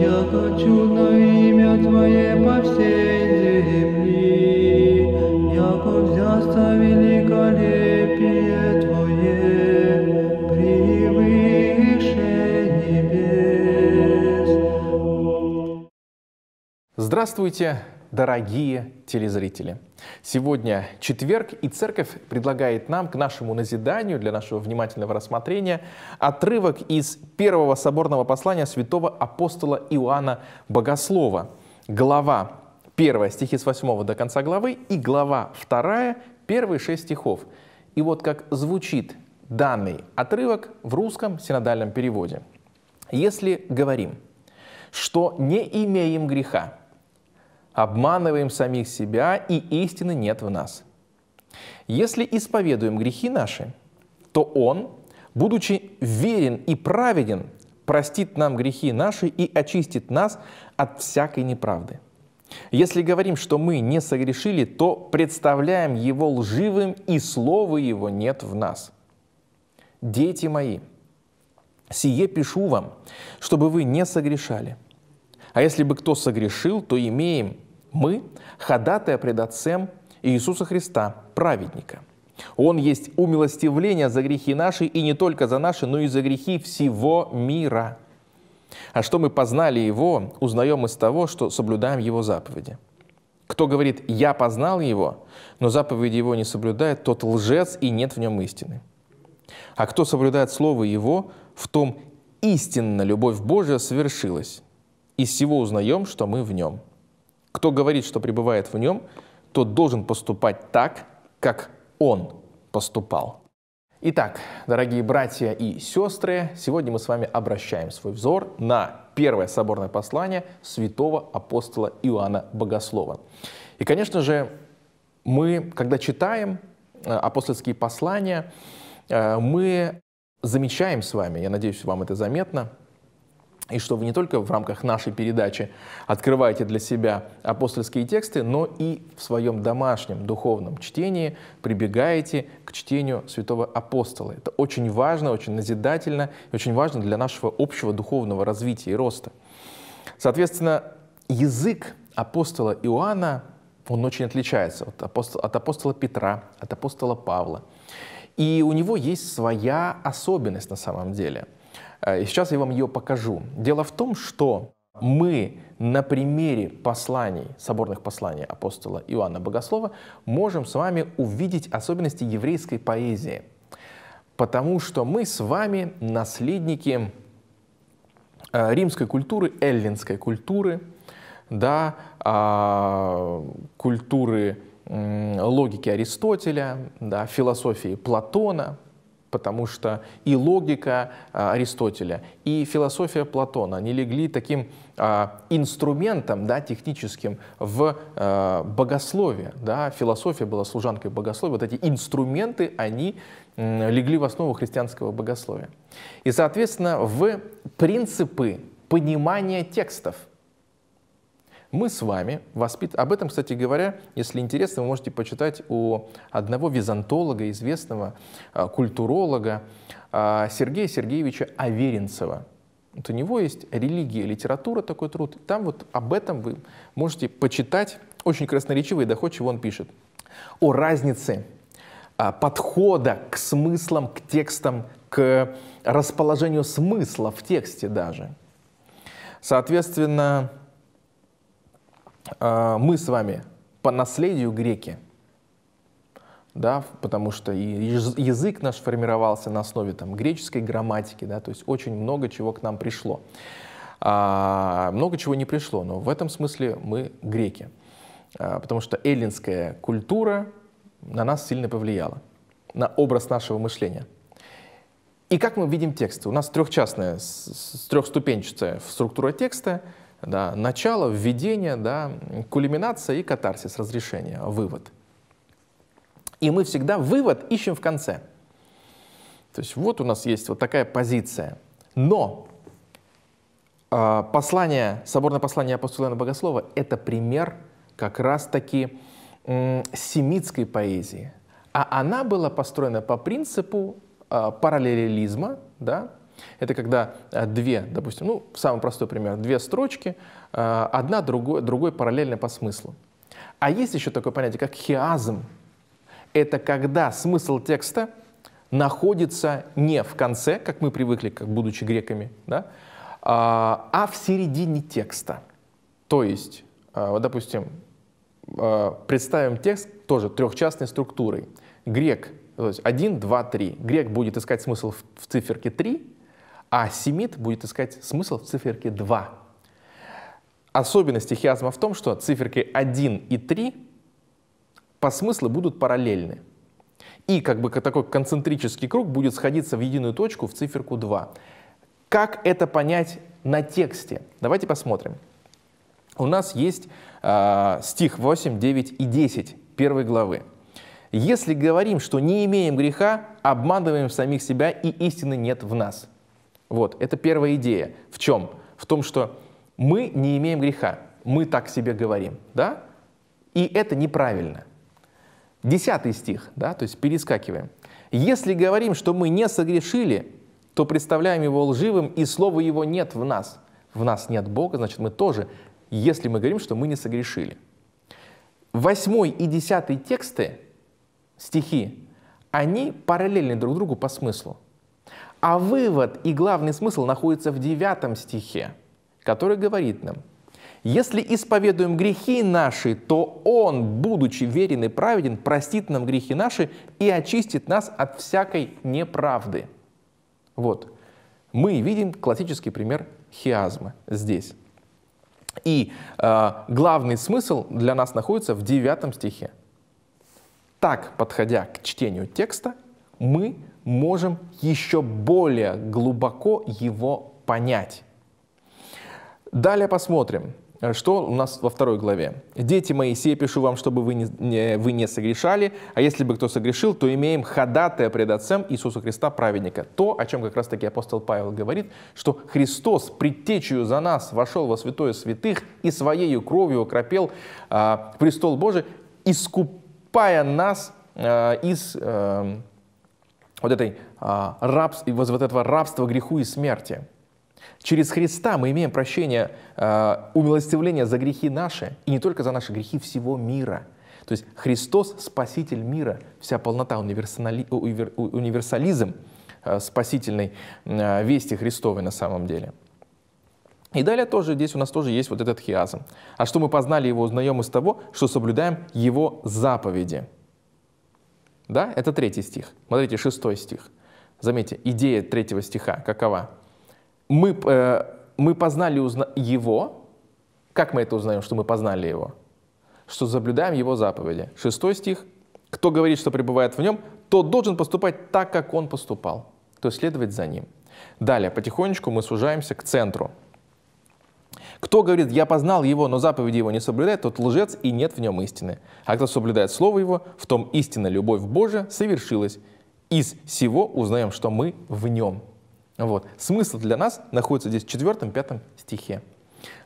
я хочу на имя Твое по всей земли, яко взяста великолепие Твое, превыше небес. Здравствуйте! дорогие телезрители! Сегодня четверг, и церковь предлагает нам к нашему назиданию, для нашего внимательного рассмотрения, отрывок из первого соборного послания святого апостола Иоанна Богослова. Глава 1, стихи с 8 до конца главы, и глава 2, первые 6 стихов. И вот как звучит данный отрывок в русском синодальном переводе. Если говорим, что не имеем греха, обманываем самих себя, и истины нет в нас. Если исповедуем грехи наши, то Он, будучи верен и праведен, простит нам грехи наши и очистит нас от всякой неправды. Если говорим, что мы не согрешили, то представляем Его лживым, и слова Его нет в нас. Дети мои, сие пишу вам, чтобы вы не согрешали. А если бы кто согрешил, то имеем – мы – ходатая пред Отцем Иисуса Христа, праведника. Он есть умилостивление за грехи наши, и не только за наши, но и за грехи всего мира. А что мы познали Его, узнаем из того, что соблюдаем Его заповеди. Кто говорит «я познал Его», но заповеди Его не соблюдает, тот лжец, и нет в нем истины. А кто соблюдает Слово Его, в том истинно любовь Божия совершилась. Из всего узнаем, что мы в нем – кто говорит, что пребывает в нем, тот должен поступать так, как он поступал. Итак, дорогие братья и сестры, сегодня мы с вами обращаем свой взор на первое соборное послание святого апостола Иоанна Богослова. И, конечно же, мы, когда читаем э, апостольские послания, э, мы замечаем с вами, я надеюсь, вам это заметно, и что вы не только в рамках нашей передачи открываете для себя апостольские тексты, но и в своем домашнем духовном чтении прибегаете к чтению святого апостола. Это очень важно, очень назидательно и очень важно для нашего общего духовного развития и роста. Соответственно, язык апостола Иоанна, он очень отличается от апостола, от апостола Петра, от апостола Павла. И у него есть своя особенность на самом деле – Э, и сейчас я вам ее покажу. Дело в том, что мы на примере посланий, соборных посланий апостола Иоанна Богослова, можем с вами увидеть особенности еврейской поэзии. Потому что мы с вами наследники э, римской культуры, эллинской культуры, да, а, культуры логики Аристотеля, да, философии Платона – потому что и логика а, Аристотеля, и философия Платона, они легли таким а, инструментом да, техническим в а, богословие. Да, философия была служанкой богословия. Вот эти инструменты, они легли в основу христианского богословия. И, соответственно, в принципы понимания текстов – мы с вами воспит... Об этом, кстати говоря, если интересно, вы можете почитать у одного византолога, известного а, культуролога а, Сергея Сергеевича Аверинцева. Вот у него есть религия, литература, такой труд. Там вот об этом вы можете почитать. Очень красноречиво и доходчиво он пишет. О разнице а, подхода к смыслам, к текстам, к расположению смысла в тексте даже. Соответственно, а, мы с вами по наследию греки, да, потому что и язык наш формировался на основе там, греческой грамматики, да, то есть очень много чего к нам пришло. А, много чего не пришло, но в этом смысле мы греки, а, потому что эллинская культура на нас сильно повлияла, на образ нашего мышления. И как мы видим тексты? У нас трехчастная, трехступенчатая структура текста — да, начало, введение, да, кульминация и катарсис, разрешение, вывод. И мы всегда вывод ищем в конце. То есть вот у нас есть вот такая позиция. Но э, послание, соборное послание апостола Богослова – это пример как раз-таки э, семитской поэзии. А она была построена по принципу э, параллелизма, да, это когда э, две, допустим, ну, самый простой пример, две строчки, э, одна другой, другой параллельно по смыслу. А есть еще такое понятие, как хиазм. Это когда смысл текста находится не в конце, как мы привыкли, как будучи греками, да, а, а в середине текста. То есть, э, вот, допустим, представим текст тоже трехчастной структурой. Грек, то есть 1, 2, 3. Грек будет искать смысл в, в циферке 3, а семит будет искать смысл в циферке 2. Особенность стихиазма в том, что циферки 1 и 3 по смыслу будут параллельны. И как бы такой концентрический круг будет сходиться в единую точку в циферку 2. Как это понять на тексте? Давайте посмотрим. У нас есть э, стих 8, 9 и 10 первой главы. «Если говорим, что не имеем греха, обманываем самих себя, и истины нет в нас». Вот, это первая идея. В чем? В том, что мы не имеем греха, мы так себе говорим, да? И это неправильно. Десятый стих, да, то есть перескакиваем. «Если говорим, что мы не согрешили, то представляем его лживым, и слова его нет в нас». В нас нет Бога, значит, мы тоже, если мы говорим, что мы не согрешили. Восьмой и десятый тексты, стихи, они параллельны друг другу по смыслу. А вывод и главный смысл находится в девятом стихе, который говорит нам, «Если исповедуем грехи наши, то Он, будучи верен и праведен, простит нам грехи наши и очистит нас от всякой неправды». Вот, мы видим классический пример хиазма здесь. И э, главный смысл для нас находится в девятом стихе. Так, подходя к чтению текста, мы можем еще более глубоко его понять. Далее посмотрим, что у нас во второй главе. «Дети мои, Моисея, пишу вам, чтобы вы не, не, вы не согрешали, а если бы кто согрешил, то имеем ходатая пред Отцем Иисуса Христа, праведника». То, о чем как раз-таки апостол Павел говорит, что Христос предтечью за нас вошел во святое святых и своею кровью окропел а, престол Божий, искупая нас а, из... А, вот, этой, а, рабс, вот этого рабства греху и смерти. Через Христа мы имеем прощение, а, умилостивление за грехи наши, и не только за наши грехи всего мира. То есть Христос – спаситель мира, вся полнота, универсализм а, спасительной а, вести Христовой на самом деле. И далее тоже здесь у нас тоже есть вот этот хиазм. А что мы познали его, узнаем из того, что соблюдаем его заповеди – да? Это третий стих. Смотрите, шестой стих. Заметьте, идея третьего стиха какова? Мы, э, мы познали узна- его. Как мы это узнаем, что мы познали его? Что заблюдаем его заповеди. Шестой стих. Кто говорит, что пребывает в нем, тот должен поступать так, как он поступал. То есть следовать за ним. Далее, потихонечку мы сужаемся к центру – кто говорит, я познал его, но заповеди его не соблюдает, тот лжец и нет в нем истины. А кто соблюдает слово его, в том истина любовь Божия совершилась. Из всего узнаем, что мы в нем. Вот. Смысл для нас находится здесь в четвертом, пятом стихе.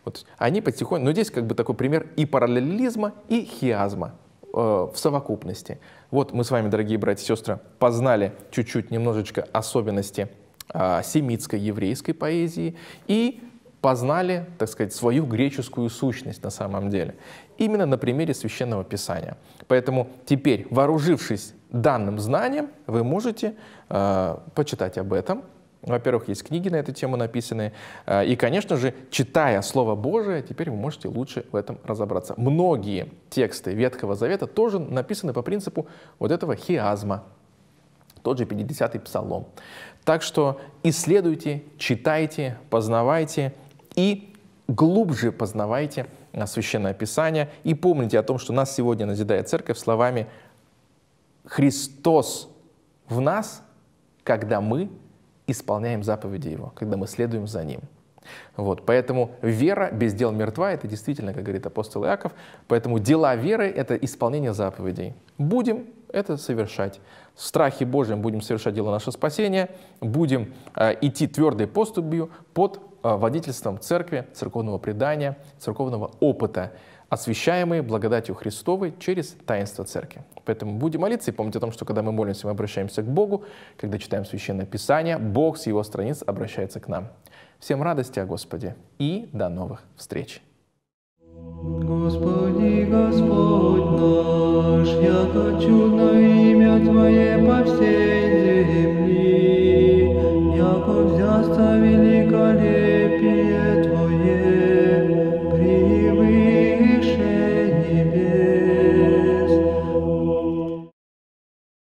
Вот. Они потихоньку, но ну, здесь как бы такой пример и параллелизма, и хиазма э, в совокупности. Вот мы с вами, дорогие братья и сестры, познали чуть-чуть немножечко особенности э, семитской еврейской поэзии и познали, так сказать, свою греческую сущность на самом деле. Именно на примере Священного Писания. Поэтому теперь, вооружившись данным знанием, вы можете э, почитать об этом. Во-первых, есть книги на эту тему написанные. Э, и, конечно же, читая Слово Божие, теперь вы можете лучше в этом разобраться. Многие тексты Ветхого Завета тоже написаны по принципу вот этого хиазма, тот же 50-й псалом. Так что исследуйте, читайте, познавайте – и глубже познавайте Священное Писание и помните о том, что нас сегодня назидает Церковь словами «Христос в нас, когда мы исполняем заповеди Его, когда мы следуем за Ним». Вот, поэтому вера без дел мертва, это действительно, как говорит апостол Иаков, поэтому дела веры – это исполнение заповедей. Будем это совершать. В страхе Божьем будем совершать дело наше спасение, будем э, идти твердой поступью под э, водительством церкви, церковного предания, церковного опыта, освящаемые благодатью Христовой через таинство церкви. Поэтому будем молиться и помнить о том, что когда мы молимся, мы обращаемся к Богу, когда читаем Священное Писание, Бог с его страниц обращается к нам. Всем радости о Господе и до новых встреч! Господи.